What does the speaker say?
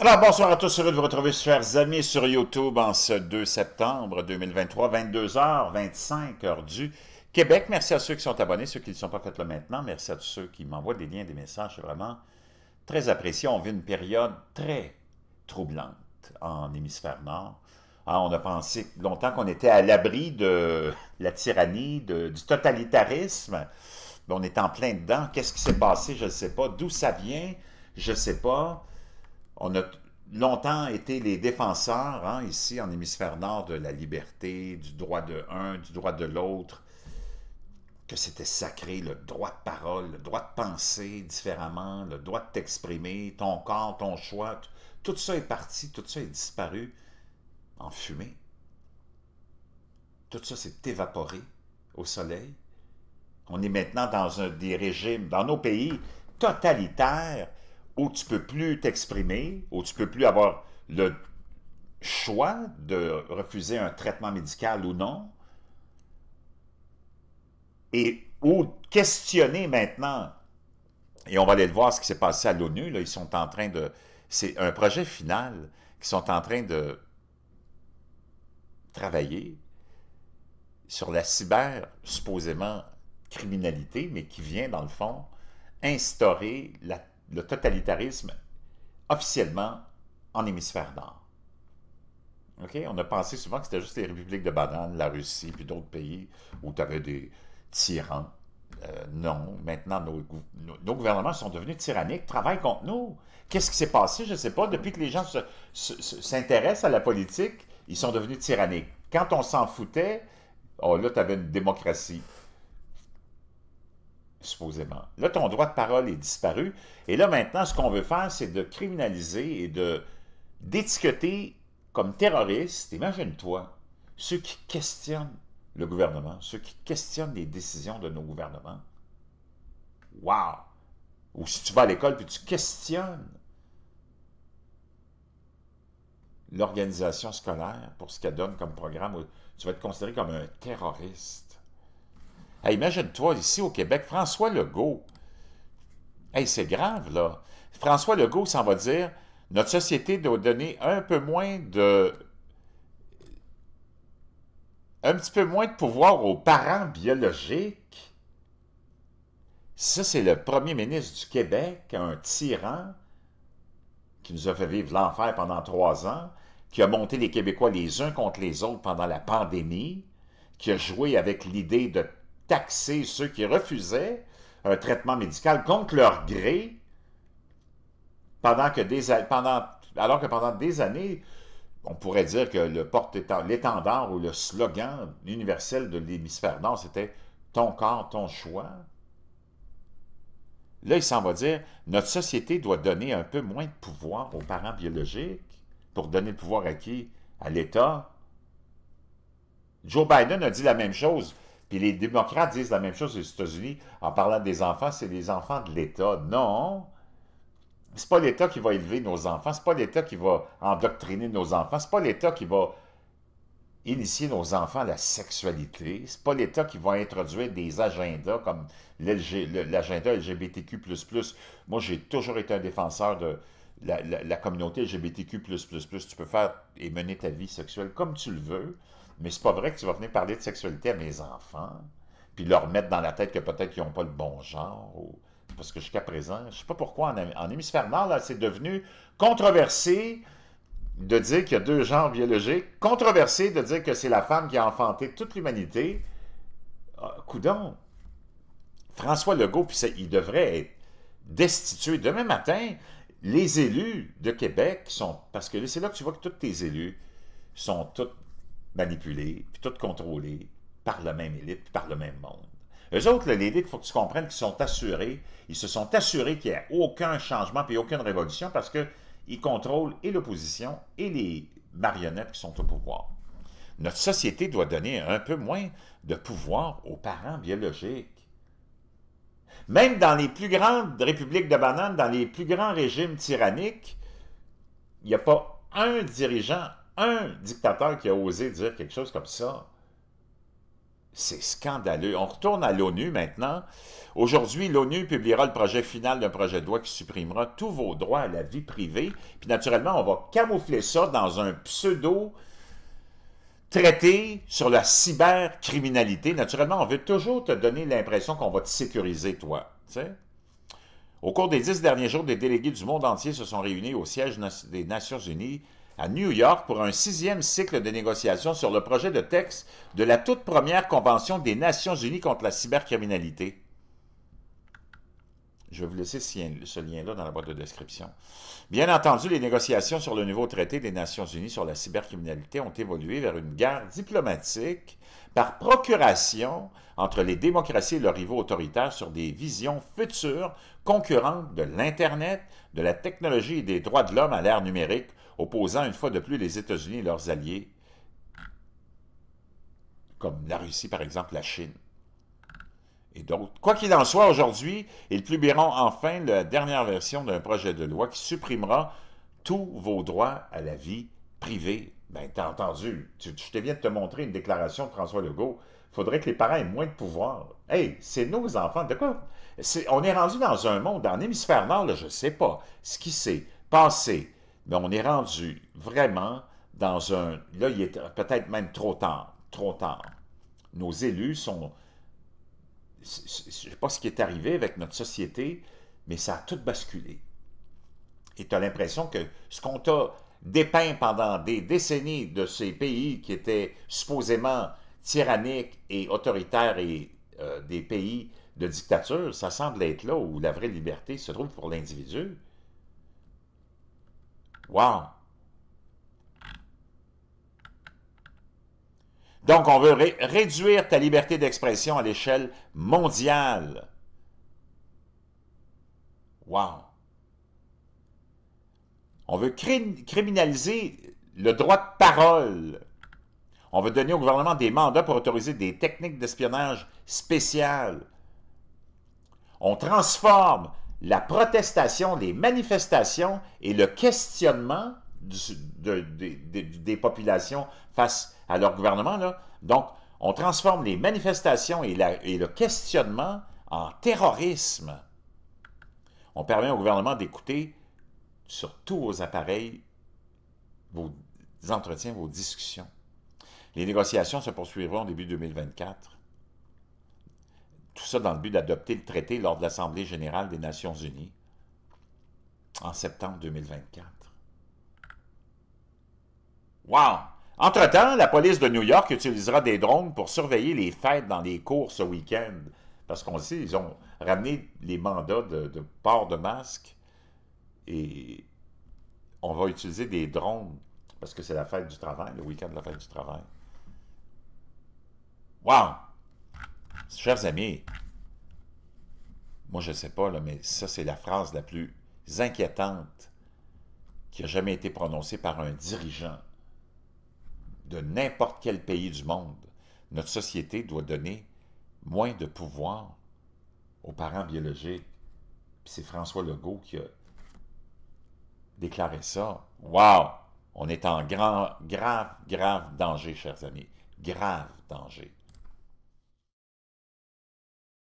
Alors, bonsoir à tous, heureux de vous retrouver, chers amis, sur YouTube en ce 2 septembre 2023, 22h25, heure du Québec. Merci à ceux qui sont abonnés, ceux qui ne sont pas faits là maintenant. Merci à tous ceux qui m'envoient des liens, des messages. C'est vraiment très apprécié. On vit une période très troublante en hémisphère nord. Ah, on a pensé longtemps qu'on était à l'abri de la tyrannie, du totalitarisme. On est en plein dedans. Qu'est-ce qui s'est passé? Je ne sais pas. D'où ça vient? Je ne sais pas on a longtemps été les défenseurs, hein, ici en hémisphère nord, de la liberté, du droit de un, du droit de l'autre, que c'était sacré, le droit de parole, le droit de penser différemment, le droit de t'exprimer, ton corps, ton choix, tout ça est parti, tout ça est disparu en fumée. Tout ça s'est évaporé au soleil. On est maintenant dans un, des régimes, dans nos pays totalitaires, où tu peux plus t'exprimer, où tu peux plus avoir le choix de refuser un traitement médical ou non, et où questionner maintenant, et on va aller voir ce qui s'est passé à l'ONU, ils sont en train de... C'est un projet final qui sont en train de travailler sur la cyber, supposément, criminalité, mais qui vient, dans le fond, instaurer la le totalitarisme officiellement en hémisphère nord. On a pensé souvent que c'était juste les républiques de bananes, la Russie, puis d'autres pays où tu avais des tyrans. Euh, non, maintenant, nos, gouvernements sont devenus tyranniques, travaillent contre nous. Qu'est-ce qui s'est passé? Je ne sais pas. Depuis que les gens s'intéressent à la politique, ils sont devenus tyranniques. Quand on s'en foutait, oh là, tu avais une démocratie supposément. Là, ton droit de parole est disparu. Et là, maintenant, ce qu'on veut faire, c'est de criminaliser et de d'étiqueter comme terroriste, imagine-toi, ceux qui questionnent le gouvernement, ceux qui questionnent les décisions de nos gouvernements. Wow! Ou si tu vas à l'école puis tu questionnes l'organisation scolaire pour ce qu'elle donne comme programme, tu vas être considéré comme un terroriste. Imagine-toi, ici au Québec, François Legault. Hey, c'est grave, là. François Legault s'en va dire notre société doit donner un peu moins de. un petit peu moins de pouvoir aux parents biologiques. Ça, c'est le premier ministre du Québec, un tyran qui nous a fait vivre l'enfer pendant trois ans, qui a monté les Québécois les uns contre les autres pendant la pandémie, qui a joué avec l'idée de taxer ceux qui refusaient un traitement médical contre leur gré, pendant que pendant, alors que pendant des années, on pourrait dire que le l'étendard ou le slogan universel de l'hémisphère nord, c'était « ton corps, ton choix ». Là, il s'en va dire « notre société doit donner un peu moins de pouvoir aux parents biologiques pour donner le pouvoir à qui? À l'État ». Joe Biden a dit la même chose puis les démocrates disent la même chose aux États-Unis en parlant des enfants, c'est les enfants de l'État. Non, c'est pas l'État qui va élever nos enfants, c'est pas l'État qui va endoctriner nos enfants, c'est pas l'État qui va initier nos enfants à la sexualité, c'est pas l'État qui va introduire des agendas comme l'agenda LGBTQ++. Moi, j'ai toujours été un défenseur de la communauté LGBTQ++. Tu peux faire et mener ta vie sexuelle comme tu le veux, mais c'est pas vrai que tu vas venir parler de sexualité à mes enfants, puis leur mettre dans la tête que peut-être qu'ils n'ont pas le bon genre. Parce que jusqu'à présent, je sais pas pourquoi en, hémisphère nord, c'est devenu controversé de dire qu'il y a deux genres biologiques, controversé de dire que c'est la femme qui a enfanté toute l'humanité. Ah, coudon, François Legault, puis il devrait être destitué. Demain matin, les élus de Québec sont... Parce que c'est là que tu vois que tous tes élus sont tous manipulés, puis tout contrôlés par la même élite, puis par le même monde. Eux autres, élites, il faut que tu comprennes qu'ils sont assurés, ils se sont assurés qu'il n'y a aucun changement puis aucune révolution parce qu'ils contrôlent et l'opposition et les marionnettes qui sont au pouvoir. Notre société doit donner un peu moins de pouvoir aux parents biologiques. Même dans les plus grandes républiques de bananes, dans les plus grands régimes tyranniques, il n'y a pas un dirigeant un dictateur qui a osé dire quelque chose comme ça, c'est scandaleux. On retourne à l'ONU maintenant. Aujourd'hui, l'ONU publiera le projet final d'un projet de loi qui supprimera tous vos droits à la vie privée. Puis naturellement, on va camoufler ça dans un pseudo traité sur la cybercriminalité. Naturellement, on veut toujours te donner l'impression qu'on va te sécuriser, toi. Au cours des dix derniers jours, des délégués du monde entier se sont réunis au siège des Nations Unies à New York pour un sixième cycle de négociations sur le projet de texte de la toute première Convention des Nations Unies contre la cybercriminalité. Je vais vous laisser ce lien-là dans la boîte de description. Bien entendu, les négociations sur le nouveau traité des Nations Unies sur la cybercriminalité ont évolué vers une guerre diplomatique par procuration entre les démocraties et leurs rivaux autoritaires sur des visions futures concurrentes de l'Internet, de la technologie et des droits de l'homme à l'ère numérique, opposant une fois de plus les États-Unis et leurs alliés, comme la Russie par exemple, la Chine. Quoi qu'il en soit, aujourd'hui, ils publieront enfin la dernière version d'un projet de loi qui supprimera tous vos droits à la vie privée. Ben, t'as entendu, je je viens de te montrer une déclaration de François Legault. faudrait que les parents aient moins de pouvoir. Hey, c'est nos enfants. De quoi? on est rendu dans un monde, en hémisphère nord, je ne sais pas ce qui s'est passé, mais on est rendu vraiment dans un... Là, il est peut-être même trop tard. Trop tard. Nos élus sont je ne sais pas ce qui est arrivé avec notre société, mais ça a tout basculé. Et tu as l'impression que ce qu'on t'a dépeint pendant des décennies de ces pays qui étaient supposément tyranniques et autoritaires et euh, des pays de dictature, ça semble être là où la vraie liberté se trouve pour l'individu. Wow! Donc, on veut réduire ta liberté d'expression à l'échelle mondiale. Wow! On veut criminaliser le droit de parole. On veut donner au gouvernement des mandats pour autoriser des techniques d'espionnage spéciales. On transforme la protestation, les manifestations et le questionnement des populations face à leur gouvernement. Là. Donc, on transforme les manifestations et, et le questionnement en terrorisme. On permet au gouvernement d'écouter sur tous vos appareils vos entretiens, vos discussions. Les négociations se poursuivront en début 2024. Tout ça dans le but d'adopter le traité lors de l'Assemblée générale des Nations unies en septembre 2024. Wow! Entre-temps, la police de New York utilisera des drones pour surveiller les fêtes dans les cours ce week-end. Parce qu'on sait, ils ont ramené les mandats de, port de masque et on va utiliser des drones parce que c'est la fête du travail, le week-end de la fête du travail. Wow! Chers amis, moi je ne sais pas, là, mais ça c'est la phrase la plus inquiétante qui a jamais été prononcée par un dirigeant de n'importe quel pays du monde. Notre société doit donner moins de pouvoir aux parents biologiques. c'est François Legault qui a déclaré ça. waouh On est en grand, grave, grave danger, chers amis. Grave danger.